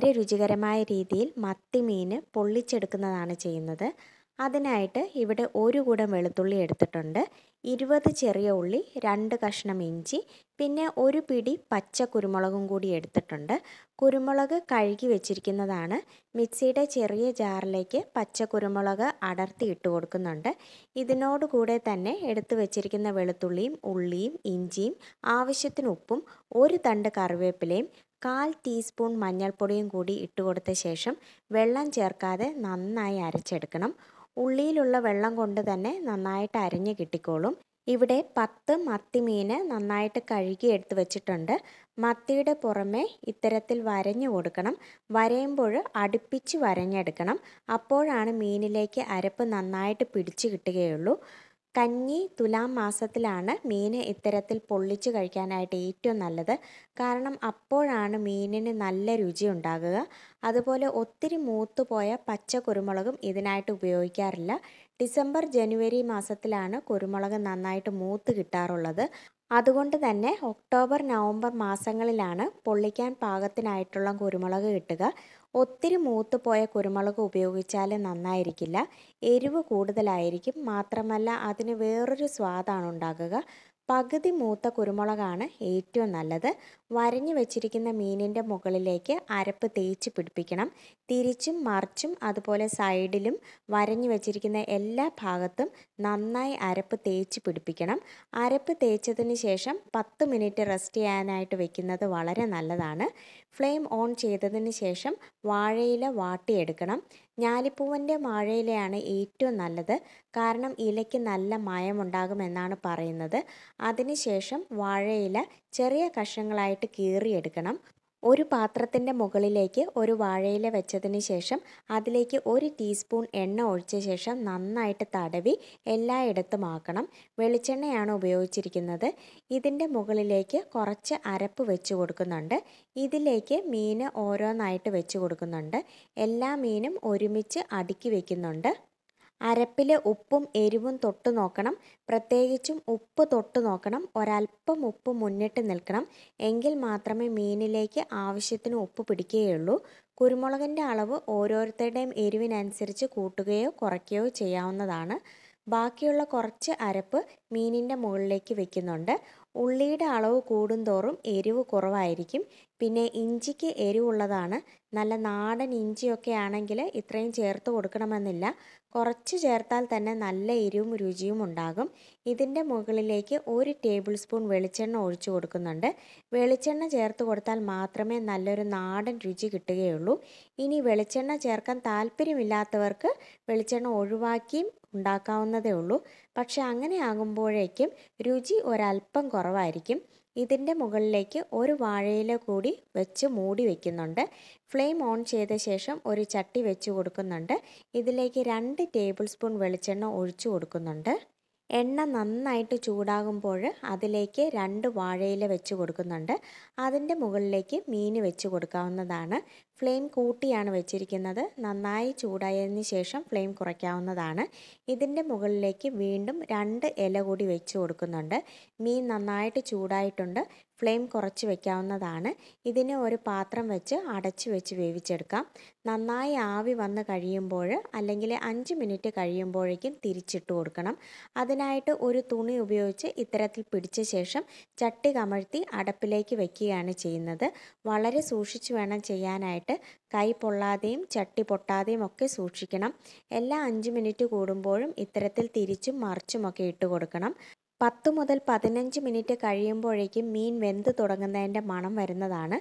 വളരെ രുചികരമായ രീതിയിൽ മത്തി മീൻ പൊള്ളിച്ചെടുക്കുന്നതാണ് ചെയ്യുന്നത് അതിനായിട്ട് ഇവിടെ ഒരു കൂടം വെളുത്തുള്ളി എടുത്തിട്ടുണ്ട് ഇരുപത് ചെറിയ ഉള്ളി രണ്ട് കഷ്ണം ഇഞ്ചി പിന്നെ ഒരു പിടി പച്ച കുരുമുളകും കൂടി എടുത്തിട്ടുണ്ട് കുരുമുളക് കഴുകി വെച്ചിരിക്കുന്നതാണ് മിക്സിയുടെ ചെറിയ ജാറിലേക്ക് പച്ച കുരുമുളക് അടർത്തി ഇട്ട് കൊടുക്കുന്നുണ്ട് ഇതിനോടുകൂടെ തന്നെ എടുത്തു വെച്ചിരിക്കുന്ന വെളുത്തുള്ളിയും ഉള്ളിയും ഇഞ്ചിയും ആവശ്യത്തിന് ഉപ്പും ഒരു തണ്ട് കറിവേപ്പിലയും കാൽ ടീസ്പൂൺ മഞ്ഞൾപ്പൊടിയും കൂടി ഇട്ട് കൊടുത്ത ശേഷം വെള്ളം ചേർക്കാതെ നന്നായി അരച്ചെടുക്കണം ഉള്ളിയിലുള്ള വെള്ളം കൊണ്ട് തന്നെ നന്നായിട്ട് അരഞ്ഞ് കിട്ടിക്കോളും ഇവിടെ പത്ത് മത്തിമീൻ നന്നായിട്ട് കഴുകി എടുത്ത് വെച്ചിട്ടുണ്ട് മത്തിയുടെ പുറമെ ഇത്തരത്തിൽ വരഞ്ഞു കൊടുക്കണം വരയുമ്പോൾ അടുപ്പിച്ച് വരഞ്ഞെടുക്കണം അപ്പോഴാണ് മീനിലേക്ക് അരപ്പ് നന്നായിട്ട് പിടിച്ചു കിട്ടുകയുള്ളൂ കഞ്ഞി തുലാം മാസത്തിലാണ് മീൻ ഇത്തരത്തിൽ പൊള്ളിച്ച് കഴിക്കാനായിട്ട് ഏറ്റവും നല്ലത് കാരണം അപ്പോഴാണ് മീനിന് നല്ല രുചി ഉണ്ടാകുക അതുപോലെ ഒത്തിരി മൂത്തുപോയ പച്ച കുരുമുളകും ഇതിനായിട്ട് ഉപയോഗിക്കാറില്ല ഡിസംബർ ജനുവരി മാസത്തിലാണ് കുരുമുളക് നന്നായിട്ട് മൂത്ത് കിട്ടാറുള്ളത് അതുകൊണ്ട് തന്നെ ഒക്ടോബർ നവംബർ മാസങ്ങളിലാണ് പൊള്ളിക്കാൻ പാകത്തിനായിട്ടുള്ള കുരുമുളക് കിട്ടുക ഒത്തിരി മൂത്ത് പോയ കുരുമുളക് ഉപയോഗിച്ചാൽ നന്നായിരിക്കില്ല എരിവ് കൂടുതലായിരിക്കും മാത്രമല്ല അതിന് വേറൊരു സ്വാദാണ് ഉണ്ടാകുക പകുതി മൂത്ത കുരുമുളകാണ് ഏറ്റവും നല്ലത് വരഞ്ഞു വെച്ചിരിക്കുന്ന മീനിൻ്റെ മുകളിലേക്ക് അരപ്പ് തേച്ച് പിടിപ്പിക്കണം തിരിച്ചും മറിച്ചും അതുപോലെ സൈഡിലും വരഞ്ഞു വെച്ചിരിക്കുന്ന എല്ലാ ഭാഗത്തും നന്നായി അരപ്പ് തേച്ച് പിടിപ്പിക്കണം അരപ്പ് തേച്ചതിന് ശേഷം പത്ത് മിനിറ്റ് റെസ്റ്റ് ചെയ്യാനായിട്ട് വെക്കുന്നത് വളരെ നല്ലതാണ് ഫ്ലെയിം ഓൺ ചെയ്തതിന് ശേഷം വാഴയില വാട്ടിയെടുക്കണം ഞാലിപ്പൂവൻ്റെ വാഴയിലയാണ് ഏറ്റവും നല്ലത് കാരണം ഇലയ്ക്ക് നല്ല മയമുണ്ടാകുമെന്നാണ് പറയുന്നത് അതിനുശേഷം വാഴയില ചെറിയ കഷ്ണങ്ങളായിട്ട് കീറിയെടുക്കണം ഒരു പാത്രത്തിൻ്റെ മുകളിലേക്ക് ഒരു വാഴയില വെച്ചതിന് ശേഷം അതിലേക്ക് ഒരു ടീസ്പൂൺ എണ്ണ ഒഴിച്ച ശേഷം നന്നായിട്ട് തടവി എല്ലായിടത്തും ആക്കണം വെളിച്ചെണ്ണയാണ് ഉപയോഗിച്ചിരിക്കുന്നത് ഇതിൻ്റെ മുകളിലേക്ക് കുറച്ച് അരപ്പ് വെച്ച് കൊടുക്കുന്നുണ്ട് ഇതിലേക്ക് മീൻ ഓരോന്നായിട്ട് വെച്ച് കൊടുക്കുന്നുണ്ട് എല്ലാ മീനും ഒരുമിച്ച് അടുക്കി വയ്ക്കുന്നുണ്ട് അരപ്പിൽ ഉപ്പും എരിവും തൊട്ട് നോക്കണം പ്രത്യേകിച്ചും ഉപ്പ് തൊട്ട് നോക്കണം ഒരല്പം ഉപ്പ് മുന്നിട്ട് നിൽക്കണം എങ്കിൽ മാത്രമേ മീനിലേക്ക് ആവശ്യത്തിന് ഉപ്പ് പിടിക്കുകയുള്ളൂ കുരുമുളകിൻ്റെ അളവ് ഓരോരുത്തരുടെയും എരിവിനനുസരിച്ച് കൂട്ടുകയോ കുറയ്ക്കുകയോ ചെയ്യാവുന്നതാണ് ബാക്കിയുള്ള കുറച്ച് അരപ്പ് മീനിൻ്റെ മുകളിലേക്ക് വെക്കുന്നുണ്ട് ഉള്ളിയുടെ അളവ് കൂടുന്തോറും എരിവ് കുറവായിരിക്കും പിന്നെ ഇഞ്ചിക്ക് എരിവുള്ളതാണ് നല്ല നാടൻ ഇഞ്ചിയൊക്കെ ആണെങ്കിൽ ഇത്രയും ചേർത്ത് കൊടുക്കണമെന്നില്ല കുറച്ച് ചേർത്താൽ തന്നെ നല്ല എരിവും രുചിയും ഉണ്ടാകും ഇതിൻ്റെ മുകളിലേക്ക് ഒരു ടേബിൾ സ്പൂൺ വെളിച്ചെണ്ണ ഒഴിച്ചു കൊടുക്കുന്നുണ്ട് വെളിച്ചെണ്ണ ചേർത്ത് കൊടുത്താൽ മാത്രമേ നല്ലൊരു നാടൻ രുചി കിട്ടുകയുള്ളൂ ഇനി വെളിച്ചെണ്ണ ചേർക്കാൻ താല്പര്യമില്ലാത്തവർക്ക് വെളിച്ചെണ്ണ ഒഴിവാക്കിയും ഉണ്ടാക്കാവുന്നതേ ഉള്ളൂ പക്ഷേ അങ്ങനെ ആകുമ്പോഴേക്കും രുചി ഒരല്പം കുറവായിരിക്കും ഇതിൻ്റെ മുകളിലേക്ക് ഒരു വാഴയില കൂടി വെച്ച് മൂടി വെക്കുന്നുണ്ട് ഫ്ലെയിം ഓൺ ചെയ്ത ശേഷം ഒരു ചട്ടി വെച്ച് കൊടുക്കുന്നുണ്ട് ഇതിലേക്ക് രണ്ട് ടേബിൾ സ്പൂൺ വെളിച്ചെണ്ണ ഒഴിച്ചു കൊടുക്കുന്നുണ്ട് എണ്ണ നന്നായിട്ട് ചൂടാകുമ്പോൾ അതിലേക്ക് രണ്ട് വാഴയില വെച്ച് കൊടുക്കുന്നുണ്ട് അതിൻ്റെ മുകളിലേക്ക് മീൻ വെച്ച് കൊടുക്കാവുന്നതാണ് ഫ്ലെയിം കൂട്ടിയാണ് വെച്ചിരിക്കുന്നത് നന്നായി ചൂടായതിന് ശേഷം ഫ്ലെയിം കുറയ്ക്കാവുന്നതാണ് ഇതിൻ്റെ മുകളിലേക്ക് വീണ്ടും രണ്ട് ഇല കൂടി വെച്ച് കൊടുക്കുന്നുണ്ട് മീൻ നന്നായിട്ട് ചൂടായിട്ടുണ്ട് ഫ്ലെയിം കുറച്ച് വയ്ക്കാവുന്നതാണ് ഇതിനെ ഒരു പാത്രം വെച്ച് അടച്ച് വെച്ച് വേവിച്ചെടുക്കാം നന്നായി ആവി വന്ന് കഴിയുമ്പോൾ അല്ലെങ്കിൽ അഞ്ച് മിനിറ്റ് കഴിയുമ്പോഴേക്കും തിരിച്ചിട്ട് കൊടുക്കണം അതിനായിട്ട് ഒരു തുണി ഉപയോഗിച്ച് ഇത്തരത്തിൽ പിടിച്ച ശേഷം ചട്ടി കമഴ്ത്തി അടപ്പിലേക്ക് വെക്കുകയാണ് ചെയ്യുന്നത് വളരെ സൂക്ഷിച്ച് വേണം ചെയ്യാനായിട്ട് കൈ പൊള്ളാതെയും ചട്ടി പൊട്ടാതെയും ഒക്കെ സൂക്ഷിക്കണം എല്ലാ അഞ്ച് മിനിറ്റ് കൂടുമ്പോഴും ഇത്തരത്തിൽ തിരിച്ചും മറിച്ചുമൊക്കെ ഇട്ട് കൊടുക്കണം പത്ത് മുതൽ പതിനഞ്ച് മിനിറ്റ് കഴിയുമ്പോഴേക്കും മീൻ വെന്ത് തുടങ്ങുന്നതിൻ്റെ മണം വരുന്നതാണ്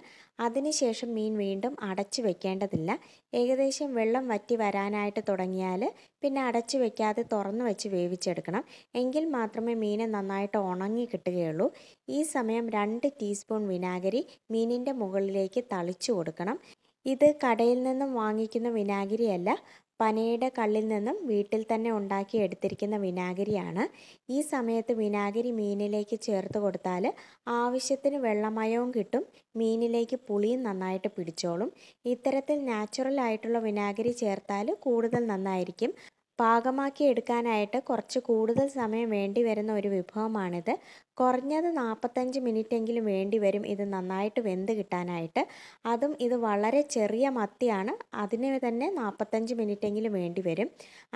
അതിനുശേഷം മീൻ വീണ്ടും അടച്ചു വെക്കേണ്ടതില്ല ഏകദേശം വെള്ളം വറ്റി വരാനായിട്ട് തുടങ്ങിയാൽ പിന്നെ അടച്ചു വെക്കാതെ തുറന്നു വെച്ച് വേവിച്ചെടുക്കണം എങ്കിൽ മാത്രമേ മീനെ നന്നായിട്ട് ഉണങ്ങി കിട്ടുകയുള്ളൂ ഈ സമയം രണ്ട് ടീസ്പൂൺ വിനാഗിരി മീനിൻ്റെ മുകളിലേക്ക് തളിച്ചു കൊടുക്കണം ഇത് കടയിൽ നിന്നും വാങ്ങിക്കുന്ന വിനാഗിരിയല്ല പനയുടെ കള്ളിൽ നിന്നും വീട്ടിൽ തന്നെ ഉണ്ടാക്കി എടുത്തിരിക്കുന്ന വിനാഗിരിയാണ് ഈ സമയത്ത് വിനാഗിരി മീനിലേക്ക് ചേർത്ത് കൊടുത്താൽ ആവശ്യത്തിന് വെള്ളമയവും കിട്ടും മീനിലേക്ക് പുളിയും നന്നായിട്ട് പിടിച്ചോളും ഇത്തരത്തിൽ നാച്ചുറൽ ആയിട്ടുള്ള വിനാഗിരി ചേർത്താൽ കൂടുതൽ നന്നായിരിക്കും പാകമാക്കി എടുക്കാനായിട്ട് കുറച്ച് കൂടുതൽ സമയം വേണ്ടി വരുന്ന ഒരു വിഭവമാണിത് കുറഞ്ഞത് നാൽപ്പത്തഞ്ച് എങ്കിലും വേണ്ടി വരും ഇത് നന്നായിട്ട് വെന്ത് കിട്ടാനായിട്ട് അതും ഇത് വളരെ ചെറിയ മത്തിയാണ് അതിന് തന്നെ നാൽപ്പത്തഞ്ച് എങ്കിലും വേണ്ടി വരും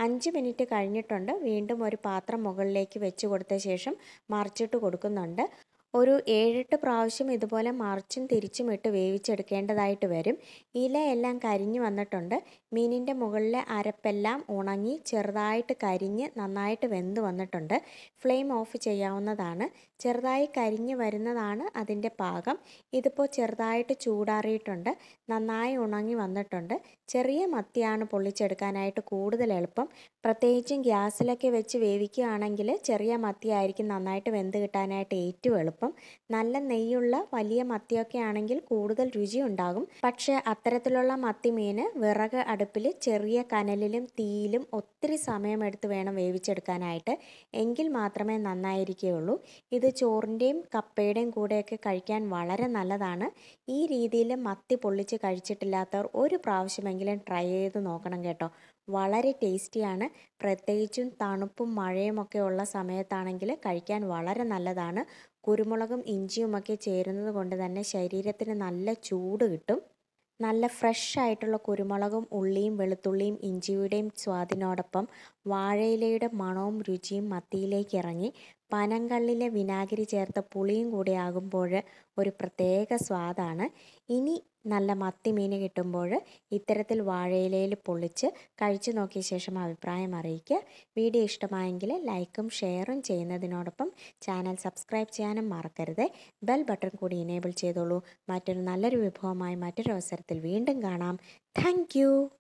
അഞ്ച് മിനിറ്റ് കഴിഞ്ഞിട്ടുണ്ട് വീണ്ടും ഒരു പാത്രം മുകളിലേക്ക് വെച്ച് കൊടുത്ത ശേഷം മറിച്ചിട്ട് കൊടുക്കുന്നുണ്ട് ഒരു ഏഴെട്ട് പ്രാവശ്യം ഇതുപോലെ മറിച്ചും തിരിച്ചും ഇട്ട് വേവിച്ചെടുക്കേണ്ടതായിട്ട് വരും എല്ലാം കരിഞ്ഞു വന്നിട്ടുണ്ട് മീനിൻ്റെ മുകളിലെ അരപ്പെല്ലാം ഉണങ്ങി ചെറുതായിട്ട് കരിഞ്ഞ് നന്നായിട്ട് വെന്ത് വന്നിട്ടുണ്ട് ഫ്ലെയിം ഓഫ് ചെയ്യാവുന്നതാണ് ചെറുതായി കരിഞ്ഞ് വരുന്നതാണ് അതിൻ്റെ പാകം ഇതിപ്പോൾ ചെറുതായിട്ട് ചൂടാറിയിട്ടുണ്ട് നന്നായി ഉണങ്ങി വന്നിട്ടുണ്ട് ചെറിയ മത്തിയാണ് പൊള്ളിച്ചെടുക്കാനായിട്ട് കൂടുതൽ എളുപ്പം പ്രത്യേകിച്ചും ഗ്യാസിലൊക്കെ വെച്ച് വേവിക്കുകയാണെങ്കിൽ ചെറിയ മത്തിയായിരിക്കും നന്നായിട്ട് വെന്ത് കിട്ടാനായിട്ട് ഏറ്റവും എളുപ്പം ഒപ്പം നല്ല നെയ്യുള്ള വലിയ മത്തിയൊക്കെ ആണെങ്കിൽ കൂടുതൽ രുചി ഉണ്ടാകും പക്ഷേ അത്തരത്തിലുള്ള മത്തിമീന് വിറക് അടുപ്പിൽ ചെറിയ കനലിലും തീയിലും ഒത്തിരി സമയമെടുത്ത് വേണം വേവിച്ചെടുക്കാനായിട്ട് എങ്കിൽ മാത്രമേ നന്നായിരിക്കുകയുള്ളൂ ഇത് ചോറിൻ്റെയും കപ്പയുടെയും കൂടെയൊക്കെ കഴിക്കാൻ വളരെ നല്ലതാണ് ഈ രീതിയിൽ മത്തി പൊള്ളിച്ച് കഴിച്ചിട്ടില്ലാത്തവർ ഒരു പ്രാവശ്യമെങ്കിലും ട്രൈ ചെയ്ത് നോക്കണം കേട്ടോ വളരെ ടേസ്റ്റിയാണ് പ്രത്യേകിച്ചും തണുപ്പും മഴയും ഒക്കെ ഉള്ള സമയത്താണെങ്കിൽ കഴിക്കാൻ വളരെ നല്ലതാണ് കുരുമുളകും ഇഞ്ചിയുമൊക്കെ ചേരുന്നത് കൊണ്ട് തന്നെ ശരീരത്തിന് നല്ല ചൂട് കിട്ടും നല്ല ഫ്രഷ് ആയിട്ടുള്ള കുരുമുളകും ഉള്ളിയും വെളുത്തുള്ളിയും ഇഞ്ചിയുടെയും സ്വാദിനോടൊപ്പം വാഴയിലയുടെ മണവും രുചിയും മത്തിയിലേക്ക് ഇറങ്ങി പനങ്കള്ളിലെ വിനാഗിരി ചേർത്ത പുളിയും കൂടെ ആകുമ്പോൾ ഒരു പ്രത്യേക സ്വാദാണ് ഇനി നല്ല മത്തി മീൻ കിട്ടുമ്പോൾ ഇത്തരത്തിൽ വാഴയിലയിൽ പൊള്ളിച്ച് കഴിച്ചു നോക്കിയ ശേഷം അഭിപ്രായം അറിയിക്കുക വീഡിയോ ഇഷ്ടമായെങ്കിൽ ലൈക്കും ഷെയറും ചെയ്യുന്നതിനോടൊപ്പം ചാനൽ സബ്സ്ക്രൈബ് ചെയ്യാനും മറക്കരുത് ബെൽ ബട്ടൺ കൂടി എനേബിൾ ചെയ്തോളൂ മറ്റൊരു നല്ലൊരു വിഭവമായി മറ്റൊരു അവസരത്തിൽ വീണ്ടും കാണാം താങ്ക്